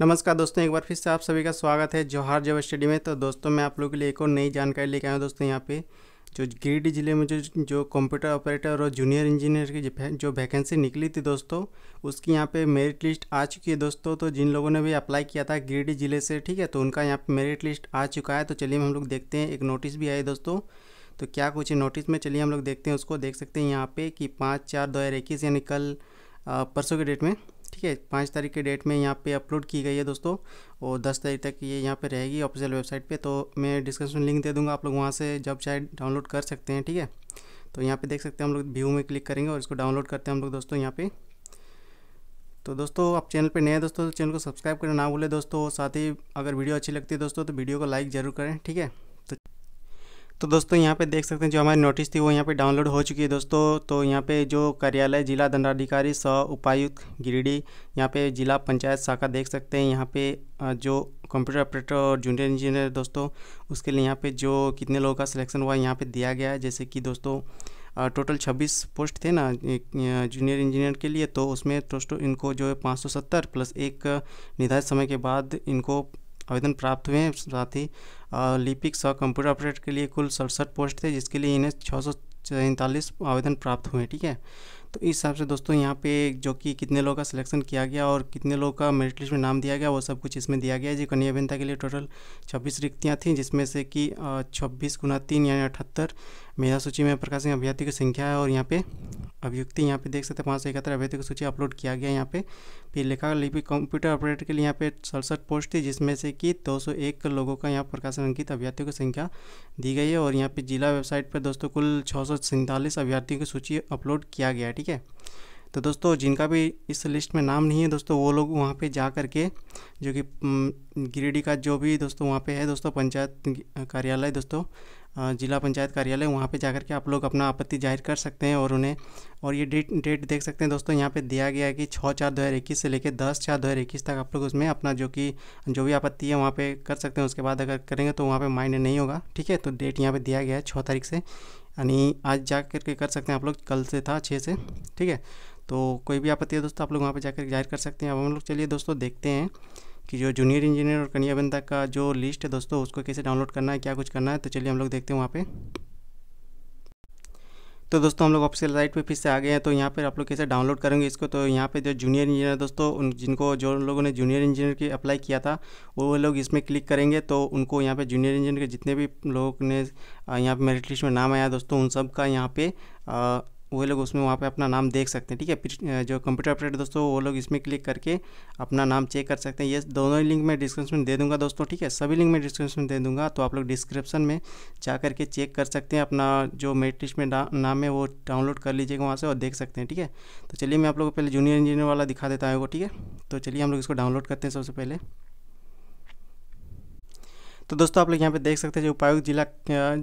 नमस्कार दोस्तों एक बार फिर से आप सभी का स्वागत है जोहार जब स्टडी में तो दोस्तों मैं आप लोगों के लिए एक और नई जानकारी लेके आया हूँ दोस्तों यहाँ पे जो गिरिडीह जिले में जो जो कंप्यूटर ऑपरेटर और जूनियर इंजीनियर की जो वैकेंसी निकली थी दोस्तों उसकी यहाँ पे मेरिट लिस्ट आ चुकी है दोस्तों तो जिन लोगों ने भी अप्लाई किया था गिरिडीह जिले से ठीक है तो उनका यहाँ पे मेरिट लिस्ट आ चुका है तो चलिए हम लोग देखते हैं एक नोटिस भी आई दोस्तों तो क्या कुछ नोटिस में चलिए हम लोग देखते हैं उसको देख सकते हैं यहाँ पर कि पाँच चार दो यानी कल परसों के डेट में ठीक है पाँच तारीख के डेट में यहाँ पे अपलोड की गई है दोस्तों और दस तारीख तक ये यहाँ पे रहेगी ऑफिशियल वेबसाइट पे तो मैं डिस्क्रिप्शन लिंक दे दूँगा आप लोग वहाँ से जब चाहे डाउनलोड कर सकते हैं ठीक है तो यहाँ पे देख सकते हैं हम लोग व्यू में क्लिक करेंगे और इसको डाउनलोड करते हैं हम लोग दोस्तों यहाँ पर तो दोस्तों आप चैनल पर नए हैं दोस्तों तो चैनल को सब्सक्राइब करना ना भूलें दोस्तों साथ ही अगर वीडियो अच्छी लगती है दोस्तों तो वीडियो को लाइक ज़रूर करें ठीक है तो दोस्तों यहाँ पे देख सकते हैं जो हमारी नोटिस थी वो यहाँ पे डाउनलोड हो चुकी है दोस्तों तो यहाँ पे जो कार्यालय जिला दंडाधिकारी सह उपायुक्त गिरिडीह यहाँ पे जिला पंचायत शाखा देख सकते हैं यहाँ पे जो कंप्यूटर ऑपरेटर और जूनियर इंजीनियर दोस्तों उसके लिए यहाँ पे जो कितने लोगों का सिलेक्शन हुआ यहाँ पर दिया गया है जैसे कि दोस्तों टोटल छब्बीस पोस्ट थे ना जूनियर इंजीनियर के लिए तो उसमें दोस्तों इनको जो है पाँच प्लस एक निर्धारित समय के बाद इनको आवेदन प्राप्त हुए हैं साथ ही लिपिक सह कंप्यूटर ऑपरेटर के लिए कुल सड़सठ पोस्ट थे जिसके लिए इन्हें छः सौ सैंतालीस आवेदन प्राप्त हुए ठीक है तो इस हिसाब से दोस्तों यहाँ पे जो कि कितने लोगों का सिलेक्शन किया गया और कितने लोगों का मेरिट लिस्ट में नाम दिया गया वो सब कुछ इसमें दिया गया है जी कन्या अभियंता के लिए टोटल 26 रिक्तियाँ थी जिसमें से कि 26 गुना तीन यानी अठहत्तर मेधा सूची में प्रकाश सिंह अभ्यर्थी की संख्या है और यहाँ पे अभियुक्ति यहाँ पे देख सकते हैं पाँच सौ इकहत्तर अभ्यर्थी की सूची अपलोड किया गया यहाँ पे फिर लेखा लिपि कंप्यूटर ऑपरेटर के लिए यहाँ पे सड़सठ पोस्ट थी जिसमें से कि 201 लोगों का यहाँ प्रकाशन अंकित अभ्यर्थियों की संख्या दी गई है और यहाँ पे जिला वेबसाइट पर दोस्तों कुल छः अभ्यर्थियों की सूची अपलोड किया गया है ठीक है तो दोस्तों जिनका भी इस लिस्ट में नाम नहीं है दोस्तों वो लोग वहाँ पे जा कर के जो कि गिरिडीह का जो भी दोस्तों वहाँ पे है दोस्तों पंचायत कार्यालय दोस्तों जिला पंचायत कार्यालय वहाँ पे जाकर के आप लोग अपना आपत्ति जाहिर कर सकते हैं और उन्हें और ये डेट डेट देख सकते हैं दोस्तों यहाँ पे दिया गया है कि छः चार दो हज़ार इक्कीस से लेकर दस चार दो हज़ार इक्कीस तक आप लोग उसमें अपना जो कि जो भी आपत्ति है वहाँ पे कर सकते हैं उसके बाद अगर करेंगे तो वहाँ पे माइंड नहीं होगा ठीक है तो डेट यहाँ पर दिया गया है छः तारीख से यानी आज जा करके कर सकते हैं आप लोग कल से था छः से ठीक है तो कोई भी आपत्ति है दोस्तों आप लोग वहाँ पर जाकर जाहिर कर सकते हैं अब हम लोग चलिए दोस्तों देखते हैं कि जो जूनियर इंजीनियर और कन्या बंदा का जो लिस्ट है दोस्तों उसको कैसे डाउनलोड करना है क्या कुछ करना है तो चलिए हम लोग देखते हैं वहाँ पर तो दोस्तों हम लोग ऑफिसियल साइट पे फिर से आ गए हैं तो यहाँ पर आप लोग कैसे डाउनलोड करेंगे इसको तो यहाँ पे जो जूनियर इंजीनियर दोस्तों उन जिनको जो लोगों ने जूनियर इंजीनियर की अप्लाई किया था वो लोग इसमें क्लिक करेंगे तो उनको यहाँ पे जूनियर इंजीनियर के जितने भी लोग ने यहाँ पे मेरिट लिस्ट में नाम आया दोस्तों उन सब का यहाँ पर वो लोग उसमें वहाँ पे अपना नाम देख सकते हैं ठीक है जो कंप्यूटर ऑपरेटर दोस्तों वो लोग इसमें क्लिक करके अपना नाम चेक कर सकते हैं ये दोनों ही लिंक मैं डिस्क्रिप्शन में दे दूंगा दोस्तों ठीक है सभी लिंक मैं डिस्क्रिप्शन में दे दूंगा तो आप लोग डिस्क्रिप्शन में जा करके चेक कर सकते हैं अपना जो मेरिट लिस्ट में नाम है वो डाउनलोड कर लीजिएगा वहाँ से और देख सकते हैं ठीक है तो चलिए मैं आप लोग को पहले जूनियर इंजीनियर वाला दिखा देता हूँ ठीक है तो चलिए हम लोग इसको डाउनलोड करते हैं सबसे पहले तो दोस्तों आप लोग यहाँ पे देख सकते हैं जो उपायुक्त जिला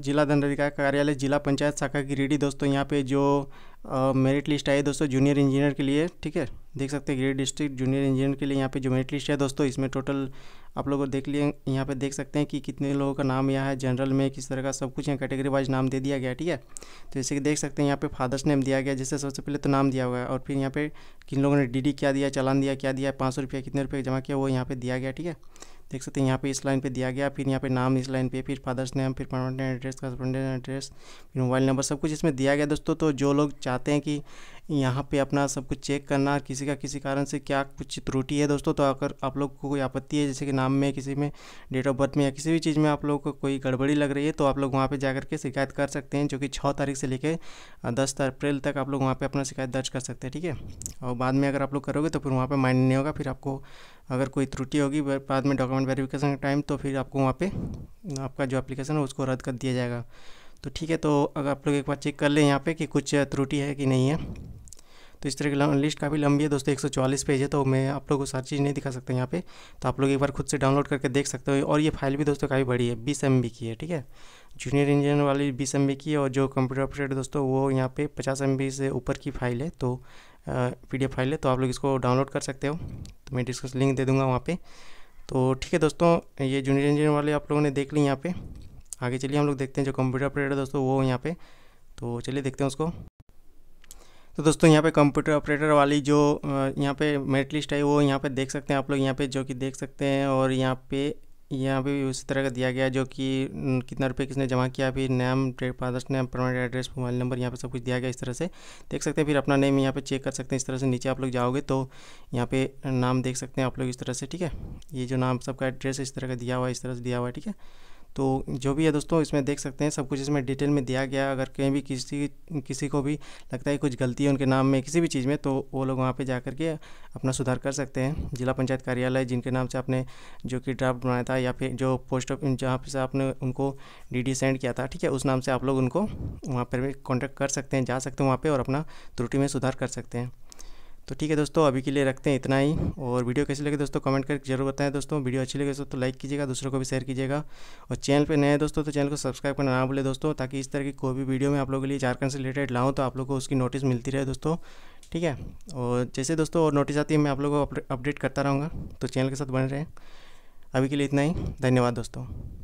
जिला दंडाधिकारी कार्यालय जिला पंचायत शाखा की रेडी दोस्तों यहाँ पे जो मेरिट लिस्ट आई है दोस्तों जूनियर इंजीनियर के लिए ठीक है देख सकते हैं ग्रेड डिस्ट्रिक्ट जूनियर इंजीनियर के लिए यहाँ पे जो मेरिट लिस्ट है दोस्तों इसमें टोटल आप लोग देख लिए यहाँ पे देख सकते हैं कि कितने लोगों का नाम यहाँ है जनरल में किस तरह का सब कुछ यहाँ कैटेगरी वाइज नाम दे दिया गया ठीक है तो जैसे कि देख सकते हैं यहाँ पे फादर्स नेम दिया गया जैसे सबसे पहले तो नाम दिया हुआ है और फिर यहाँ पे किन लोगों ने डी क्या दिया चलान दिया क्या दिया पाँच सौ रुपया कितने रुपये जमा किया वो यहाँ पर दिया गया ठीक है देख सकते हैं यहाँ पे इस लाइन पे दिया गया फिर यहाँ पे नाम इस लाइन पे फिर फादर्स नेम फिर परमानेंट एड्रेस हस्बेंड एड्रेस फिर मोबाइल नंबर सब कुछ इसमें दिया गया दोस्तों तो जो लोग चाहते हैं कि यहाँ पे अपना सब कुछ चेक करना किसी का किसी कारण से क्या कुछ त्रुटि है दोस्तों तो अगर आप लोग को कोई आपत्ति है जैसे कि नाम में किसी में डेट ऑफ बर्थ में या किसी भी चीज़ में आप लोग को कोई गड़बड़ी लग रही है तो आप लोग वहाँ पर जा के शिकायत कर सकते हैं जो कि छः तारीख से लेकर दस अप्रैल तक आप लोग वहाँ पर अपना शिकायत दर्ज कर सकते हैं ठीक है और बाद में अगर आप लोग करोगे तो फिर वहाँ पर माइंड नहीं होगा फिर आपको अगर कोई त्रुटि होगी बाद में डॉक्यूमेंट वेरिफिकेशन का टाइम तो फिर आपको वहाँ पर आपका जो एप्लीकेशन है उसको रद्द कर दिया जाएगा तो ठीक है तो अगर आप लोग एक बार चेक कर लें यहाँ पे कि कुछ त्रुटि है कि नहीं है तो इस तरह की लिस्ट काफ़ी लंबी है दोस्तों एक सौ पेज है तो मैं आप लोगों को सारी चीज़ नहीं दिखा सकता यहाँ पे तो आप लोग एक बार खुद से डाउनलोड करके देख सकते हो और ये फाइल भी दोस्तों काफ़ी बड़ी है बीस एम की है ठीक है जूनियर इंजीनियर वाली बीस एम की है और जो कंप्यूटर ऑपरेटर दोस्तों वो यहाँ पे पचास एम से ऊपर की फाइल है तो पी फाइल है तो आप लोग इसको डाउनलोड कर सकते हो तो मैं डिस्कस लिंक दे दूँगा वहाँ पर तो ठीक है दोस्तों ये जूनियर इंजीनियर वाले आप लोगों ने देख ली यहाँ पर आगे चलिए हम लोग देखते हैं जो कंप्यूटर ऑपरेटर दोस्तों वो यहाँ पर तो चलिए देखते हैं उसको तो दोस्तों यहाँ पे कंप्यूटर ऑपरेटर वाली जो यहाँ पे मेरिट लिस्ट है वो यहाँ पे देख सकते हैं आप लोग यहाँ पे जो कि देख सकते हैं और यहाँ पे यहाँ पे भी उसी तरह का दिया गया जो कि कितना रुपये किसने जमा किया फिर trade father's name permanent address mobile number यहाँ पे सब कुछ दिया गया इस तरह से देख सकते हैं फिर अपना नेम यहाँ पे चेक कर सकते हैं इस तरह से नीचे आप लोग जाओगे तो यहाँ पे नाम देख सकते हैं आप लोग इस तरह से ठीक है ये जो नाम सबका एड्रेस इस तरह का दिया हुआ है इस तरह से दिया हुआ है ठीक है तो जो भी है दोस्तों इसमें देख सकते हैं सब कुछ इसमें डिटेल में दिया गया अगर कहीं भी किसी किसी को भी लगता है कुछ गलती है उनके नाम में किसी भी चीज़ में तो वो लोग वहाँ पर जा के अपना सुधार कर सकते हैं जिला पंचायत कार्यालय जिनके नाम से आपने जो कि ड्राफ्ट बनाया था या फिर जो पोस्ट ऑफिस जहाँ से आपने उनको डी सेंड किया था ठीक है उस नाम से आप लोग उनको वहाँ पर भी कॉन्टैक्ट कर सकते हैं जा सकते हैं वहाँ पर और अपना त्रुटि में सुधार कर सकते हैं तो ठीक है दोस्तों अभी के लिए रखते हैं इतना ही और वीडियो कैसी लगे दोस्तों कमेंट करके जरूर बताएं दोस्तों वीडियो अच्छी लगे दोस्तों तो लाइक कीजिएगा दूसरों को भी शेयर कीजिएगा और चैनल पे नए हैं दोस्तों तो चैनल को सब्सक्राइब करना ना भूले दोस्तों ताकि इस तरह की कोई भी वीडियो में आप लोगों के लिए झारखंड से रिलेटेड लाऊँ तो आप लोग को उसकी नोटिस मिलती रहे दोस्तों ठीक है और जैसे दोस्तों और नोटिस आती है मैं आप लोगों को अपडेट करता रहूँगा तो चैनल के साथ बने रहें अभी के लिए इतना ही धन्यवाद दोस्तों